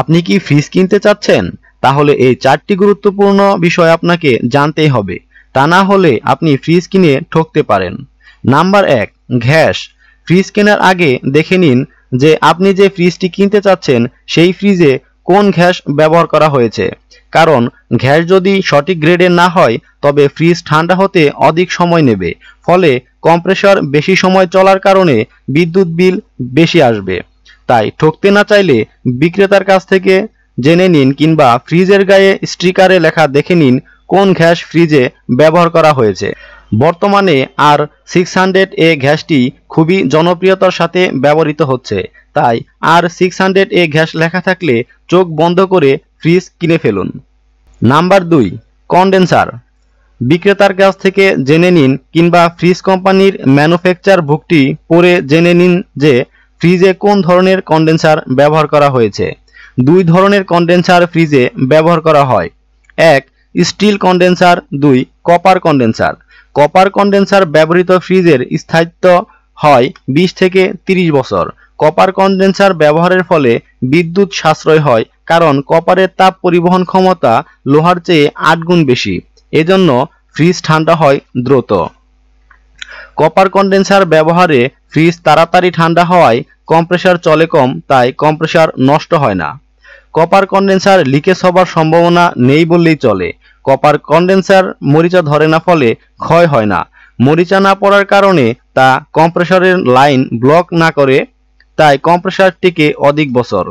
আপনি কি ফ্রিজ কিনতে চাচ্ছেন তাহলে এই চারটি গুরুত্বপূর্ণ বিষয় আপনাকে জানতেই হবে তা না হলে আপনি ফ্রিজ কিনে ঠকতে পারেন নাম্বার এক গ্যাস ফ্রিজ কেনার আগে দেখে নিন যে আপনি যে ফ্রিজটি কিনতে চাচ্ছেন সেই ফ্রিজে কোন গ্যাস ব্যবহার করা হয়েছে কারণ গ্যাস যদি সঠিক গ্রেডের না হয় তবে ফ্রিজ ঠান্ডা হতে অধিক সময় নেবে ফলে কম্প্রেসর বেশি সময় চলার কারণে বিদ্যুৎ বিল বেশি আসবে তাই ঠকতে না চাইলে বিক্রেতার কাছ থেকে জেনে নিন কিংবা ফ্রিজের গায়ে স্টিকারে লেখা দেখে নিন কোন গ্যাস ফ্রিজে ব্যবহার করা হয়েছে বর্তমানে আর সিক্স হান্ড্রেড এ গ্যাসটি খুবই জনপ্রিয়তার সাথে ব্যবহৃত হচ্ছে তাই R six hundred A gas লেখা থাকলে চোখ বন্ধ করে ফ্রিজ কিনে ফেলুন নাম্বার দুই কন্ডেন্সার বিক্রেতার কাছ থেকে জেনে নিন কিংবা ফ্রিজ কোম্পানির ম্যানুফ্যাকচার বুকটি পরে জেনে নিন যে ফ্রিজে কোন ধরনের কন্ডেন্সার ব্যবহার করা হয়েছে দুই ধরনের কন্ডেন্সার ফ্রিজে ব্যবহার করা হয় এক স্টিল কন্ডেন্সার দুই কপার কন্ডেন্সার কপার কন্ডেন্সার ব্যবহৃত ফ্রিজের স্থায়িত্ব হয় বিশ থেকে তিরিশ বছর কপার কন্ডেন্সার ব্যবহারের ফলে বিদ্যুৎ সাশ্রয় হয় কারণ কপারের তাপ পরিবহন ক্ষমতা লোহার চেয়ে আট গুণ বেশি এজন্য ফ্রিজ ঠান্ডা হয় দ্রুত কপার কন্ডেন্সার ব্যবহারে ফ্রিজ তাড়াতাড়ি ঠান্ডা হওয়ায় কম্প্রেসার চলে কম তাই কম্প্রেসার নষ্ট হয় না কপার কন্ডেন্সার লিকেজ হবার সম্ভাবনা নেই বললেই চলে কপার কন্ডেন্সার মরিচা ধরে না ফলে ক্ষয় হয় না মরিচা না পড়ার কারণে তা কম্প্রেসারের লাইন ব্লক না করে তাই কম্প্রেসার টিকে অধিক বছর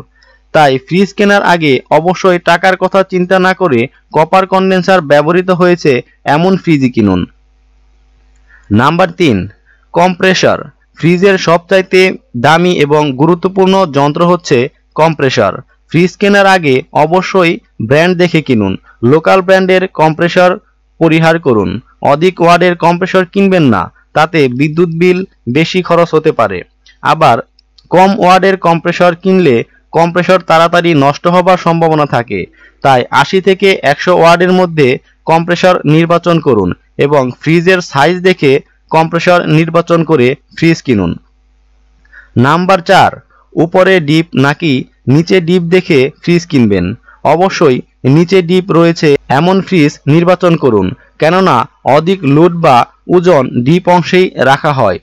তাই ফ্রিজ কেনার আগে অবশ্যই টাকার কথা চিন্তা না করে কপার কন্ডেন্সার ব্যবহৃত হয়েছে এমন ফ্রিজই কিনুন নাম্বার তিন কম্প্রেসার ফ্রিজের সবচাইতে দামি এবং গুরুত্বপূর্ণ যন্ত্র হচ্ছে কম্প্রেসার ফ্রিজ কেনার আগে অবশ্যই ব্র্যান্ড দেখে কিনুন লোকাল ব্র্যান্ডের কম্প্রেসার পরিহার করুন অধিক ওয়ার্ডের কম্প্রেসার কিনবেন না তাতে বিদ্যুৎ বিল বেশি খরচ হতে পারে আবার কম ওয়ার্ডের কম্প্রেসার কিনলে কম্প্রেসার তাড়াতাড়ি নষ্ট হবার সম্ভাবনা থাকে তাই আশি থেকে একশো ওয়ার্ডের মধ্যে কম্প্রেসর নির্বাচন করুন এবং ফ্রিজের সাইজ দেখে কম্প্রেসর নির্বাচন করে ফ্রিজ কিনুন নাম্বার চার উপরে ডিপ নাকি নিচে ডিপ দেখে ফ্রিজ কিনবেন অবশ্যই নিচে ডিপ রয়েছে এমন ফ্রিজ নির্বাচন করুন কেননা অধিক লোড বা ওজন ডিপ অংশেই রাখা হয়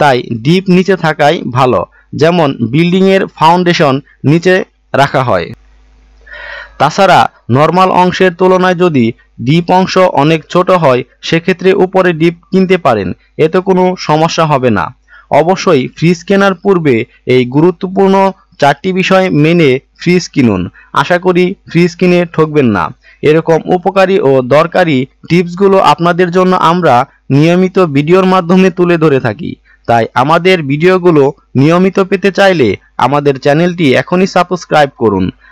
তাই ডিপ নিচে থাকাই ভালো যেমন বিল্ডিংয়ের ফাউন্ডেশন নিচে রাখা হয় তাছাড়া নর্মাল অংশের তুলনায় যদি ডিপ অংশ অনেক ছোট হয় সেক্ষেত্রে উপরে ডিপ কিনতে পারেন এতে কোনো সমস্যা হবে না অবশ্যই ফ্রিজ কেনার পূর্বে এই গুরুত্বপূর্ণ চারটি বিষয় মেনে ফ্রিজ কিনুন আশা করি ফ্রিজ কিনে ঠকবেন না এরকম উপকারী ও দরকারি টিপসগুলো আপনাদের জন্য আমরা নিয়মিত ভিডিওর মাধ্যমে তুলে ধরে থাকি তাই আমাদের ভিডিওগুলো নিয়মিত পেতে চাইলে আমাদের চ্যানেলটি এখনই সাবস্ক্রাইব করুন